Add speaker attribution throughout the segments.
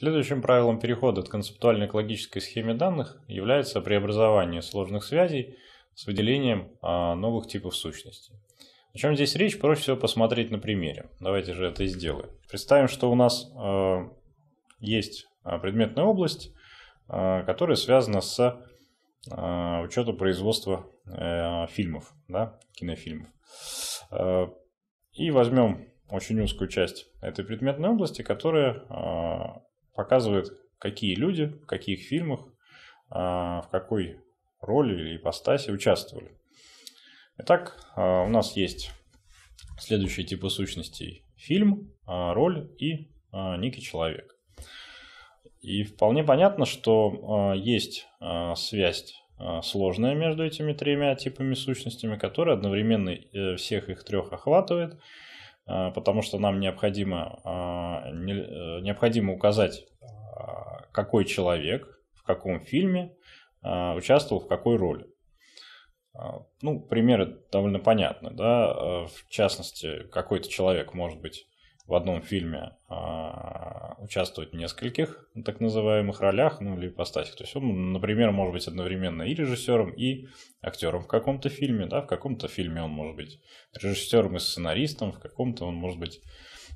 Speaker 1: Следующим правилом перехода от концептуальной к логической схеме данных является преобразование сложных связей с выделением а, новых типов сущностей. О чем здесь речь, проще всего посмотреть на примере. Давайте же это и сделаем. Представим, что у нас а, есть а, предметная область, которая связана с учетом производства э, фильмов, да, кинофильмов. И возьмем очень узкую часть этой предметной области, которая показывает, какие люди, в каких фильмах, а, в какой роли или ипостаси участвовали. Итак, а, у нас есть следующие типы сущностей. Фильм, а, роль и некий человек. И вполне понятно, что есть связь сложная между этими тремя типами сущностями, которая одновременно э, всех их трех охватывает – Э, потому что нам необходимо, а, э, необходимо указать, а, какой человек в каком фильме а, участвовал в какой роли. Ну, примеры довольно понятны, да, э, в частности, какой-то человек может быть в одном фильме а, участвовать в нескольких так называемых ролях, ну или ипостасях. То есть он, например, может быть одновременно и режиссером, и актером в каком-то фильме, да, в каком-то фильме он может быть режиссером и сценаристом, в каком-то он может быть,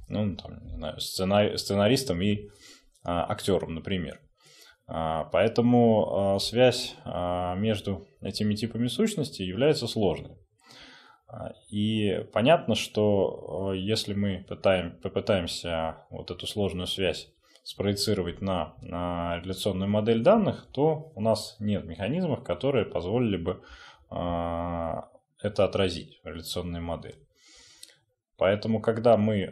Speaker 1: ну, там, не знаю, сцена... сценаристом и а, актером, например. А, поэтому а, связь а, между этими типами сущности является сложной. А, и понятно, что э, если мы пытаем, попытаемся вот эту сложную связь спроецировать на, на реляционную модель данных, то у нас нет механизмов, которые позволили бы э, это отразить в реляционной модели. Поэтому, когда мы э,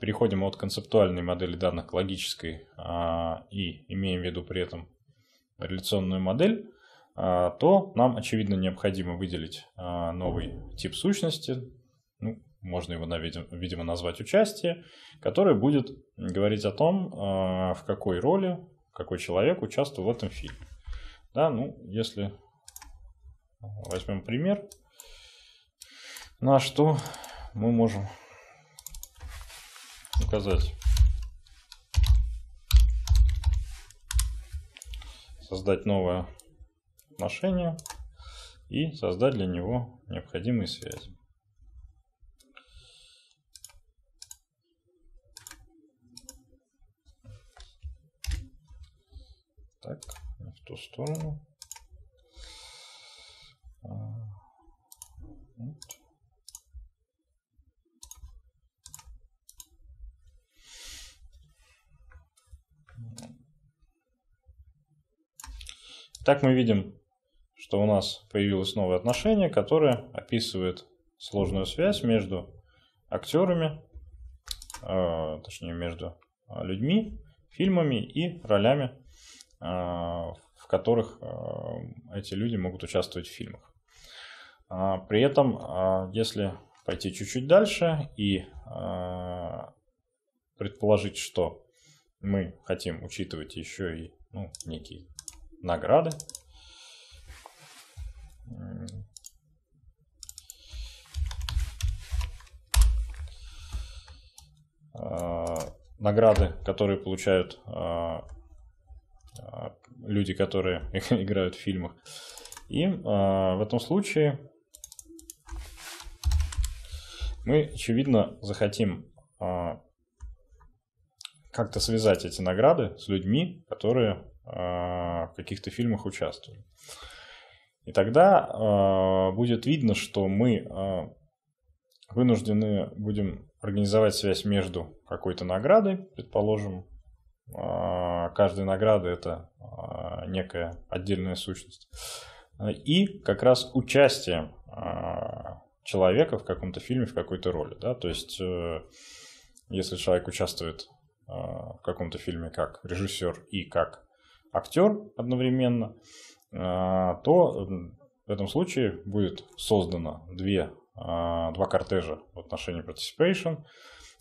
Speaker 1: переходим от концептуальной модели данных к логической э, и имеем в виду при этом реляционную модель, а, то нам, очевидно, необходимо выделить а, новый тип сущности, ну, можно его, видимо, назвать участие, который будет говорить о том, а, в какой роли какой человек участвовал в этом фильме. Да, ну, если возьмем пример, на что мы можем указать. Создать новое отношения и создать для него необходимые связи. Так, в ту сторону. А, вот. Так мы видим что у нас появилось новое отношение, которое описывает сложную связь между актерами, э, точнее между а, людьми, фильмами и ролями, э, в которых э, эти люди могут участвовать в фильмах. Э, при этом, э, если пойти чуть-чуть дальше и э, предположить, что мы хотим учитывать еще и ну, некие награды, а, награды, которые получают а, а, люди, которые играют в фильмах. И в этом случае мы, очевидно, захотим как-то связать эти награды с людьми, которые в каких-то фильмах участвуют. И тогда э, будет видно, что мы э, вынуждены будем организовать связь между какой-то наградой, предположим, э, каждая награда это э, некая отдельная сущность, и как раз участием э, человека в каком-то фильме, в какой-то роли. Да? То есть, э, если человек участвует э, в каком-то фильме как режиссер и как актер одновременно, а, то в этом случае будет создано две, а, два кортежа в отношении participation.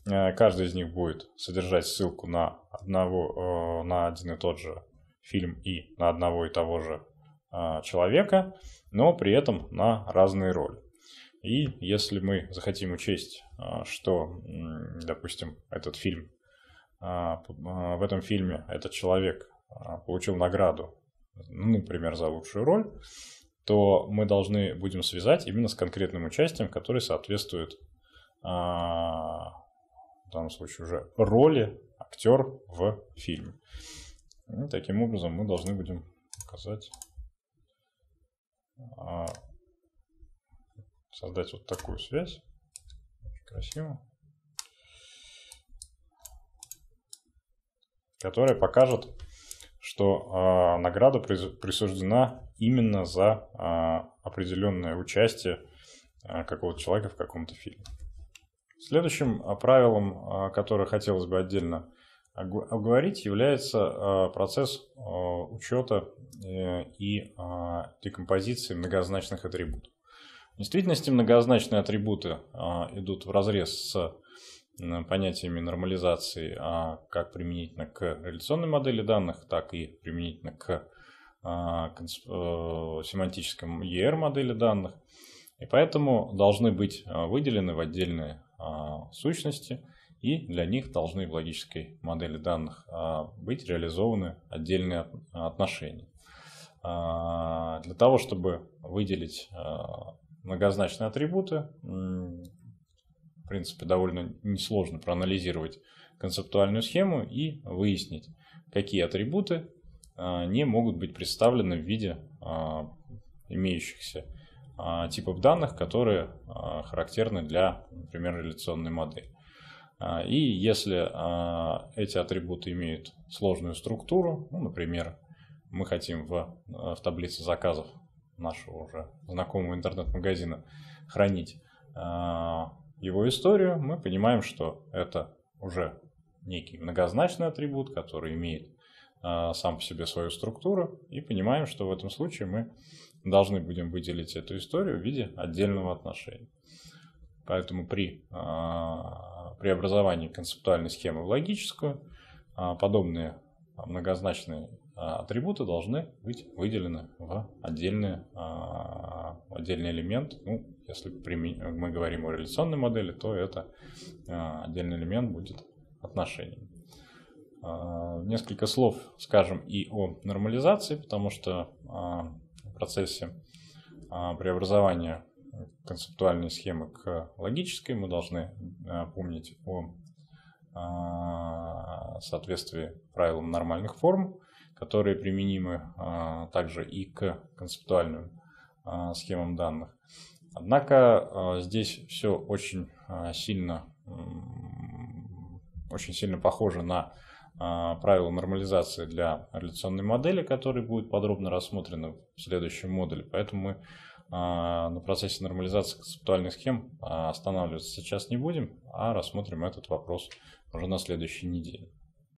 Speaker 1: А, каждый из них будет содержать ссылку на, одного, э, на один и тот же фильм и на одного и того же человека, но при этом на разные роли. И если мы захотим учесть, что, допустим, этот фильм, в этом фильме этот человек получил награду ну, например, за лучшую роль, то мы должны будем связать именно с конкретным участием, которое соответствует а, в данном случае уже роли актер в фильме. И таким образом мы должны будем показать, а, создать вот такую связь. Очень красиво. Которая покажет что э, награда присуждена именно за э, а, определенное участие э, какого-то человека в каком-то фильме. Следующим правилом, э, которое хотелось бы отдельно обговорить, является э, процесс э, учета э, и э, декомпозиции многозначных атрибутов. В действительности многозначные атрибуты э, идут в разрез с понятиями нормализации а как применительно к реляционной модели данных, так и применительно к а, э, семантической ER модели данных. И поэтому должны быть а, выделены в отдельные а, сущности, и для них должны в логической модели данных быть реализованы отдельные отношения. Для того, чтобы выделить многозначные атрибуты, в принципе, довольно несложно проанализировать концептуальную схему и выяснить, какие атрибуты а, не могут быть представлены в виде а, имеющихся а, типов данных, которые характерны для, например, реляционной модели. И если эти атрибуты имеют сложную структуру, ну, например, мы хотим в, в таблице заказов нашего уже знакомого интернет-магазина хранить его историю, мы понимаем, что это уже некий многозначный атрибут, который имеет а, сам по себе свою структуру, и понимаем, что в этом случае мы должны будем выделить эту историю в виде отдельного отношения. Поэтому при а, преобразовании концептуальной схемы в логическую а, подобные многозначные а, атрибуты должны быть выделены в отдельный, а, отдельный элемент, ну, если мы говорим о реляционной модели, то это а, отдельный элемент будет отношений. А, несколько слов скажем и о нормализации, потому что а, в процессе преобразования концептуальной схемы к логической мы должны помнить о соответствии правилам нормальных форм, которые применимы также и к концептуальным схемам данных. Однако а, здесь все очень а, сильно, очень сильно похоже на а, правила нормализации для реляционной модели, которые будут подробно рассмотрены в следующем модуле. Поэтому мы на процессе нормализации концептуальных схем останавливаться сейчас не будем, а рассмотрим этот вопрос уже на следующей неделе.